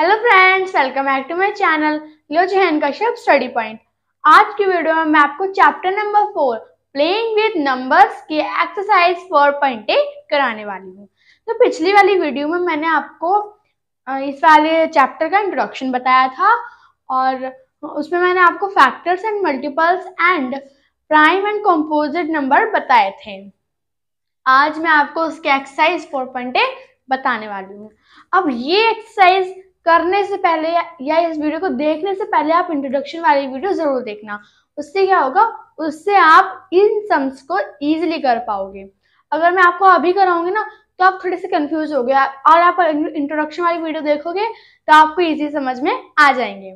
Hello friends welcome back to my channel लो जहन Kashyap study point आज की वीडियो में मैं आपको chapter number four playing with numbers के एक्सरसाइज फॉर पॉइंटे कराने वाली हूँ तो पिछली वाली वीडियो में मैंने आपको इस वाले चैप्टर का इंट्रोडक्शन बताया था और उसमें मैंने आपको factors and multiples and prime and composite number बताए थे आज मैं आपको उसके एक्सरसाइज फोर पॉइंटे बताने वाली हूँ अब ये एक्सरसाइज करने से पहले या, इस वीडियो को देखने से पहले आप इंट्रोडक्शन वाली वीडियो जरूर देखना उससे क्या होगा उससे आप इन सम्स को ईजिली कर पाओगे अगर मैं आपको अभी कराऊंगी ना तो आप थोड़े से कंफ्यूज हो गए और आप इंट्रोडक्शन वाली वीडियो देखोगे तो आपको इजी समझ में आ जाएंगे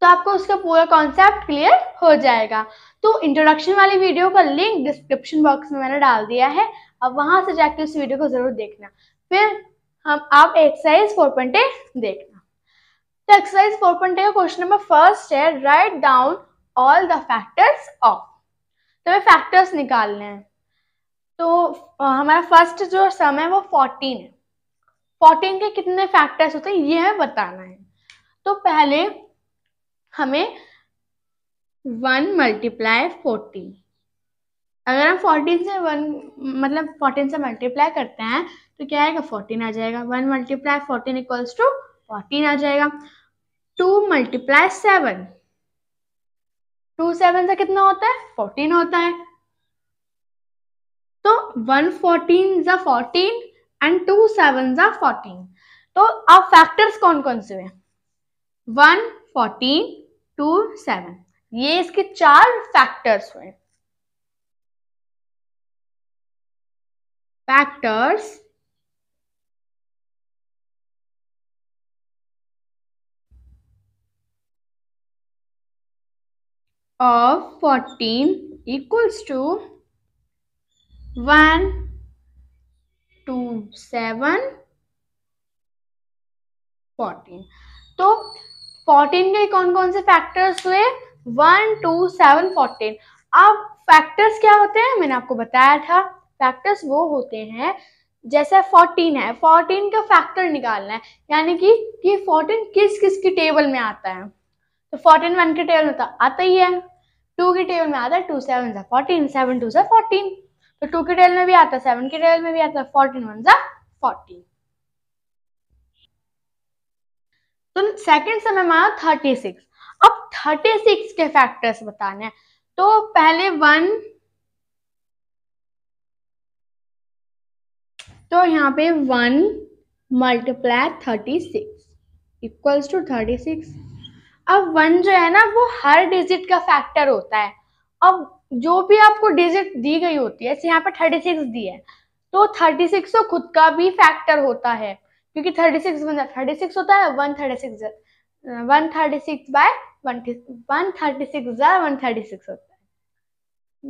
तो आपको उसका पूरा कॉन्सेप्ट क्लियर हो जाएगा तो इंट्रोडक्शन वाली वीडियो का लिंक डिस्क्रिप्शन बॉक्स में मैंने डाल दिया है अब वहां से जाके उस वीडियो को जरूर देखना फिर हम आप एक्सरसाइज फोर पॉइंट देखना तो एक्सरसाइज फोर पॉइंट का क्वेश्चन नंबर फर्स्ट है write down all the factors of तो हमें फैक्टर्स निकालने हैं तो हमारा फर्स्ट जो सम है वो फोर्टीन है फोर्टीन के कितने फैक्टर्स होते हैं ये हमें बताना है तो पहले हमें वन मल्टीप्लाई फोर्टीन अगर हम फोर्टीन से वन मतलब फोर्टीन से मल्टीप्लाई करते हैं तो क्या आएगा फोर्टीन आ जाएगा one multiply fourteen equals to fourteen आ जाएगा two multiply seven two seven से कितना होता है फोर्टीन होता है तो वन फोर्टीन जा फोर्टीन एंड टू सेवन जा फोर्टीन तो अब फैक्टर्स कौन कौन से हैं वन फोर्टीन टू सेवन ये इसके चार फैक्टर्स हुए फैक्टर्स of 14 equals to 1, 2, 7, 14. तो फोर्टीन के कौन कौन से फैक्टर्स हुए 1, 2, 7, 14. अब फैक्टर्स क्या होते हैं मैंने आपको बताया था फैक्टर्स वो होते हैं जैसे 14 है 14 का फैक्टर निकालना है यानी कि ये 14 किस किस की टेबल में आता है तो 14 वन के टेबल में तो आता ही है टू की टेबल में आता है टू सेवन सा फोर्टीन सेवन टू सा फोर्टीन तो टू की टेबल में भी आता है सेवन की टेबल में भी आता है फोर्टीन वन सा फोर्टीन तो सेकंड समय में आया थर्टी सिक्स अब थर्टी सिक्स के फैक्टर्स बताने हैं तो पहले वन तो यहाँ पे one multiply thirty six equals to thirty six अब वन जो है ना वो हर डिजिट का फैक्टर होता है अब जो भी आपको डिजिट दी गई होती है यहाँ पर थर्टी सिक्स दी है तो थर्टी सिक्स तो खुद का भी फैक्टर होता है क्योंकि thirty six one thirty six होता है one thirty six one thirty six by one thirty six जा वन थर्टी सिक्स होता है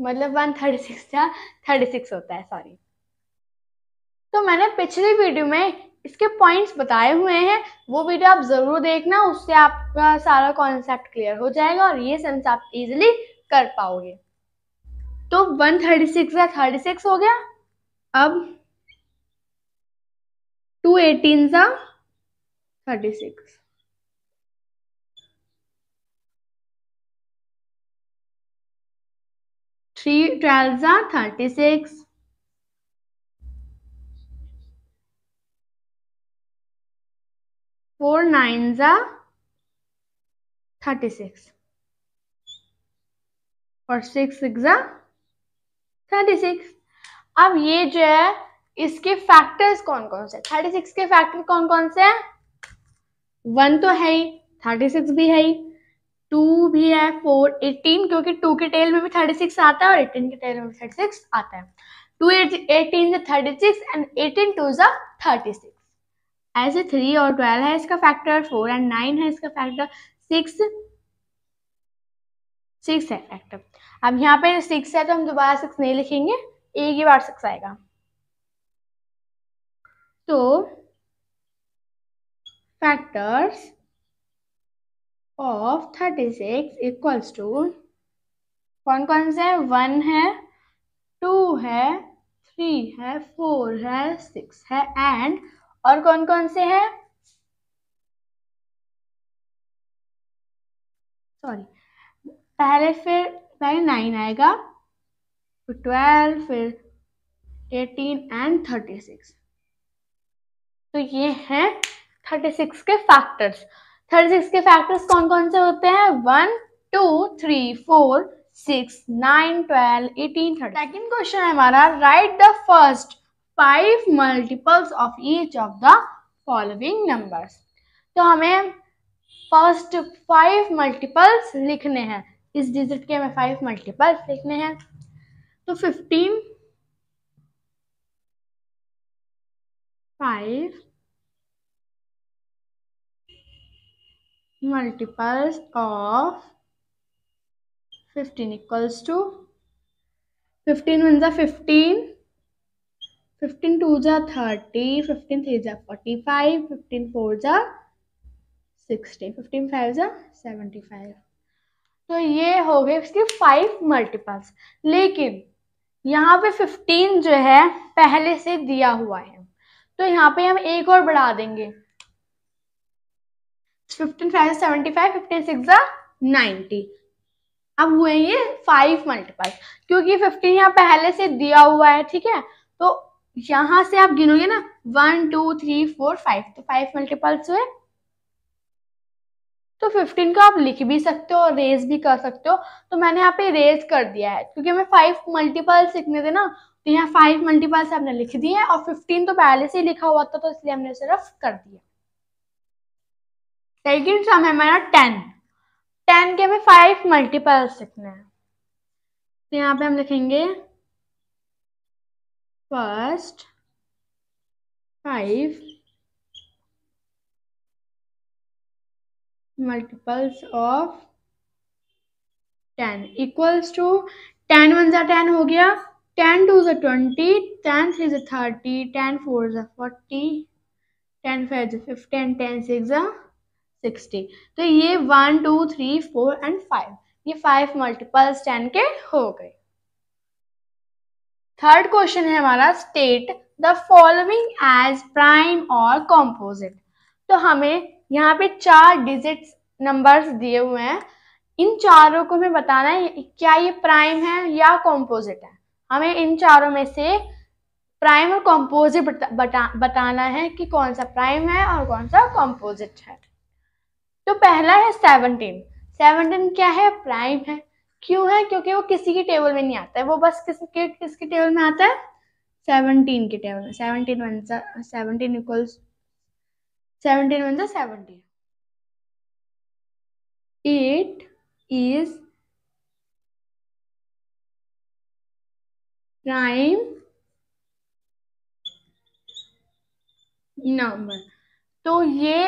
मतलब वन थर्टी सिक्स जा थर्टी सिक्स होता है सॉरी तो मैंने पिछली वीडियो में इसके पॉइंट्स बताए हुए हैं वो वीडियो आप ज़रूर देखना उससे आपका सारा कॉन्सेप्ट क्लियर हो जाएगा और ये सेंस आप इजिली कर पाओगे तो वन थर्टी सिक्स या थर्टी सिक्स हो गया अब टू एटीन सा थर्टी सिक्स थ्री ट्वेल्व सा थर्टी सिक्स फोर नाइन ज़ा थर्टी सिक्स और सिक्स सिक्स ज़ा थर्टी सिक्स अब ये जो है इसके फैक्टर्स कौन कौन से थर्टी सिक्स के फैक्टर कौन कौन से हैं वन तो है ही थर्टी सिक्स भी है ही टू भी है फोर एटीन क्योंकि टू के टेल में भी थर्टी सिक्स आता है और एटीन के टेल में भी थर्टी सिक्स आता है टू एटीन से thirty six and eighteen two ज़ा थर्टी सिक्स ऐसे थ्री और ट्वेल्व है इसका फैक्टर फोर एंड नाइन है इसका फैक्टर सिक्स सिक्स है फैक्टर अब यहाँ पे सिक्स है तो हम दोबारा सिक्स नहीं लिखेंगे एक ही बार सिक्स आएगा तो factors of thirty six equals to कौन कौन से है वन है टू है थ्री है फोर है सिक्स है एंड और कौन कौन से हैं सॉरी पहले फिर पहले नाइन आएगा फिर ट्वेल्व फिर एटीन एंड थर्टी सिक्स तो ये हैं थर्टी सिक्स के फैक्टर्स थर्टी सिक्स के फैक्टर्स कौन कौन से होते हैं one two three four six nine twelve eighteen thirty second question है हमारा write the first five multiples of each of the following numbers तो हमें फर्स्ट फाइव मल्टीपल्स लिखने हैं इस डिजिट के हमें फाइव मल्टीपल्स लिखने हैं तो fifteen five multiples of fifteen equals to fifteen means fifteen fifteen two जा थर्टी फिफ्टीन थ्री जा फोर्टी फाइव फिफ्टीन फोर जा सिक्सटी फिफ्टीन फाइव जा सेवेंटी फाइव तो ये हो गए इसके फाइव मल्टीपल्स लेकिन यहाँ पे फिफ्टीन जो है पहले से दिया हुआ है तो यहाँ पे हम एक और बढ़ा देंगे अब हुए ये फाइव मल्टीपल क्योंकि फिफ्टीन यहाँ पहले से दिया हुआ है ठीक है तो यहां से आप गिनोगे ना one two three four five तो फाइव मल्टीपल्स हुए तो 15 को आप लिख भी सकते हो और रेज भी कर सकते हो तो मैंने यहाँ पे रेज कर दिया है क्योंकि हमें फाइव मल्टीपल्स लिखने थे ना तो यहाँ फाइव मल्टीपल्स हमने लिख दिए हैं और 15 तो पहले से ही लिखा हुआ था तो इसलिए हमने सिर्फ कर दिया सेकेंड सम है मेरा टेन टेन के हमें फाइव मल्टीपल्स लिखने हैं तो यहाँ पे हम लिखेंगे first five multiples of ten equals to ten one ज़ा टेन हो गया टेन टू ज़ा ट्वेंटी टेन थ्री ज़ा थर्टी टेन फोर ज़ा forty ten five fifty and ten six ज़ा सिक्सटी तो ये one two three four and five ये फाइव मल्टीपल्स टेन के हो गए थर्ड क्वेश्चन है हमारा state the following as prime और कॉम्पोजिट तो हमें यहाँ पे चार डिजिट नंबर्स दिए हुए हैं इन चारों को हमें बताना है क्या ये प्राइम है या कॉम्पोजिट है हमें इन चारों में से प्राइम और कॉम्पोजिट बता, बता, बताना है कि कौन सा प्राइम है और कौन सा कॉम्पोजिट है तो पहला है सेवनटीन सेवनटीन क्या है प्राइम है क्यों है क्योंकि वो किसी की टेबल में नहीं आता है वो बस किस किसके टेबल में आता है सेवनटीन के टेबल में seventeen one seventeen equals seventeen one seventeen it is prime number तो ये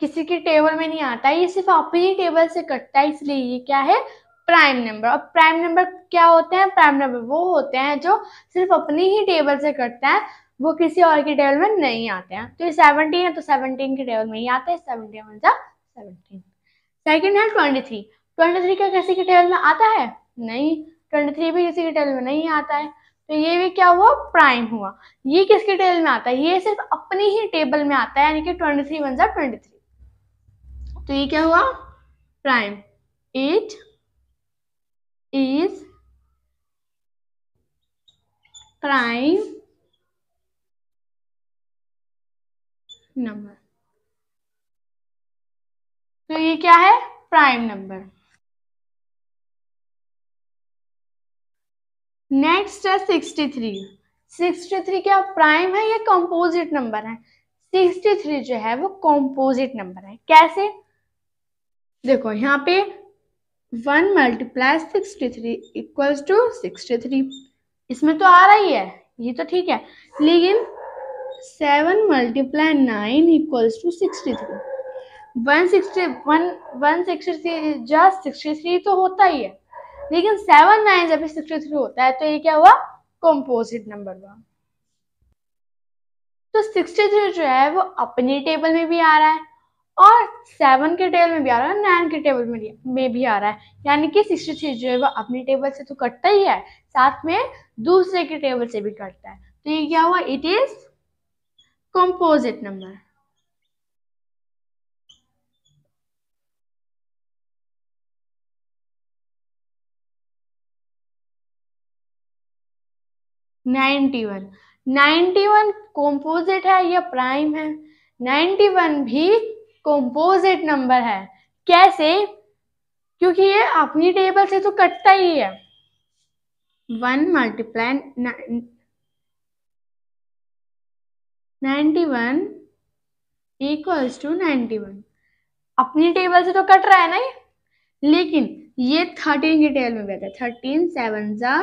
किसी के टेबल में नहीं आता ये सिर्फ आप ही टेबल से कटता है इसलिए ये क्या है प्राइम नंबर और प्राइम नंबर क्या होते हैं प्राइम नंबर वो होते हैं जो सिर्फ अपनी ही टेबल से कटते हैं वो किसी और की टेबल में नहीं आते हैं तो ये सेवनटीन है तो सेवनटीन के टेबल में ही आते हैं सेवनटीन वन सेवनटीन सेकेंड है ट्वेंटी थ्री ट्वेंटी थ्री क्या किसी के टेबल में आता है नहीं ट्वेंटी थ्री भी किसी के टेबल में नहीं आता है तो ये भी क्या हुआ प्राइम हुआ ये किसके टेबल में आता है ये सिर्फ अपनी ही टेबल में आता है यानी कि ट्वेंटी थ्री वन जा ट्वेंटी थ्री तो ये क्या हुआ prime it is prime number तो ये क्या है प्राइम नंबर नेक्स्ट है सिक्सटी थ्री सिक्सटी थ्री क्या प्राइम है या कंपोजिट नंबर है सिक्सटी थ्री जो है वो कंपोजिट नंबर है कैसे देखो यहाँ पे one multiply sixty three equals to sixty three इसमें तो आ रहा ही है ये तो ठीक है लेकिन seven multiply nine equals to sixty three one sixty one one sixty three just sixty three तो होता ही है लेकिन सेवन नाइन जब सिक्सटी थ्री होता है तो ये क्या हुआ कॉम्पोजिट नंबर हुआ तो सिक्सटी थ्री जो है वो अपनी टेबल में भी आ रहा है और सेवन के टेबल में भी आ रहा है नाइन के टेबल में में भी आ रहा है यानी कि सिक्सटी थ्री जो है वो अपने टेबल से तो कटता ही है साथ में दूसरे के टेबल से भी कटता है तो ये क्या हुआ it is composite number ninety one ninety one composite है या प्राइम है नाइन्टी वन भी कॉम्पोजिट नंबर है कैसे क्योंकि ये अपनी टेबल से तो कटता ही है one multiply ninety one equals to ninety one अपनी टेबल से तो कट रहा है ना ये लेकिन ये थर्टीन की टेबल में बैठा थर्टीन सेवन जा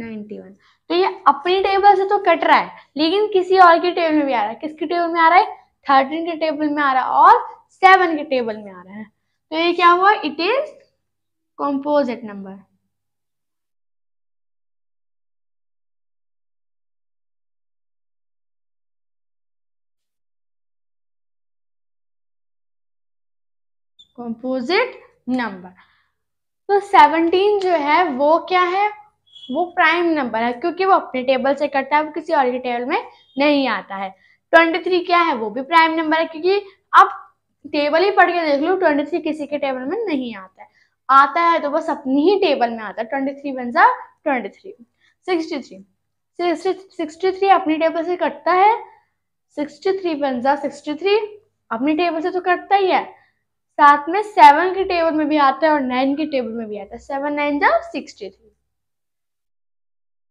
नाइन्टी वन तो ये अपनी टेबल से तो कट रहा है लेकिन किसी और की टेबल में भी आ रहा है किसकी टेबल में आ रहा है थर्टीन के टेबल में आ रहा है और सेवन के टेबल में आ रहा है तो ये क्या हुआ it is composite number composite number तो सेवनटीन जो है वो क्या है वो प्राइम नंबर है क्योंकि वो अपने टेबल से कटता है वो किसी और के टेबल में नहीं आता है ट्वेंटी थ्री क्या है वो भी प्राइम नंबर है क्योंकि आप टेबल ही पढ़ के देख लो ट्वेंटी थ्री किसी के टेबल में नहीं आता है आता है तो बस अपनी ही टेबल में आता है ट्वेंटी थ्री बन सा twenty three sixty three sixty three अपनी टेबल से कटता है सिक्सटी थ्री बन सा सिक्सटी थ्री अपनी टेबल से तो कटता ही है साथ में सेवन के टेबल में भी आता है और नाइन के टेबल में भी आता है सेवन नाइन जा सिक्सटी थ्री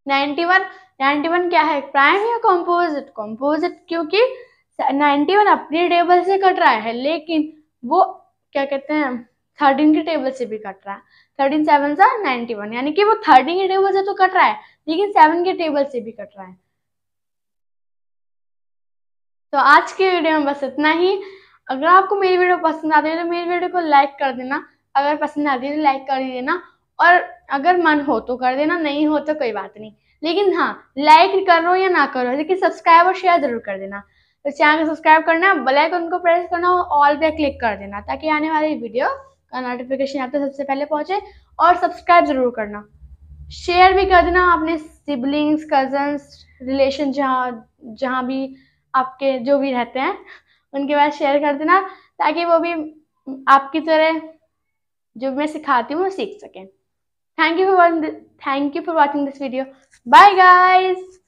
91 91 क्या है प्राइम या कॉम्पोजिट कॉम्पोजिट क्योंकि 91 अपने टेबल से कट रहा है लेकिन वो क्या कहते हैं थर्टीन के टेबल से भी कट रहा है थर्टीन सेवन सा नाइन्टी वन यानी कि वो थर्टीन के टेबल से तो कट रहा है लेकिन सेवन के टेबल से भी कट रहा है तो आज के वीडियो में बस इतना ही अगर आपको मेरी वीडियो पसंद आती है तो मेरी वीडियो को लाइक कर देना अगर पसंद आती है तो लाइक कर देना और अगर मन हो तो कर देना नहीं हो तो कोई बात नहीं लेकिन हाँ लाइक करो या ना करो लेकिन सब्सक्राइब और शेयर जरूर कर देना तो चैनल को सब्सक्राइब करना बेल आइकन को प्रेस करना और ऑल पे क्लिक कर देना ताकि आने वाली वीडियो का नोटिफिकेशन आप तक सबसे पहले पहुंचे और सब्सक्राइब जरूर करना शेयर भी कर देना अपने सिबलिंग्स कजन्स रिलेशन जहाँ जहाँ भी आपके जो भी रहते हैं उनके पास शेयर कर देना ताकि वो भी आपकी तरह जो मैं सिखाती हूँ वो सीख सकें Thank you for watching. Thank you for watching this video. Bye, guys.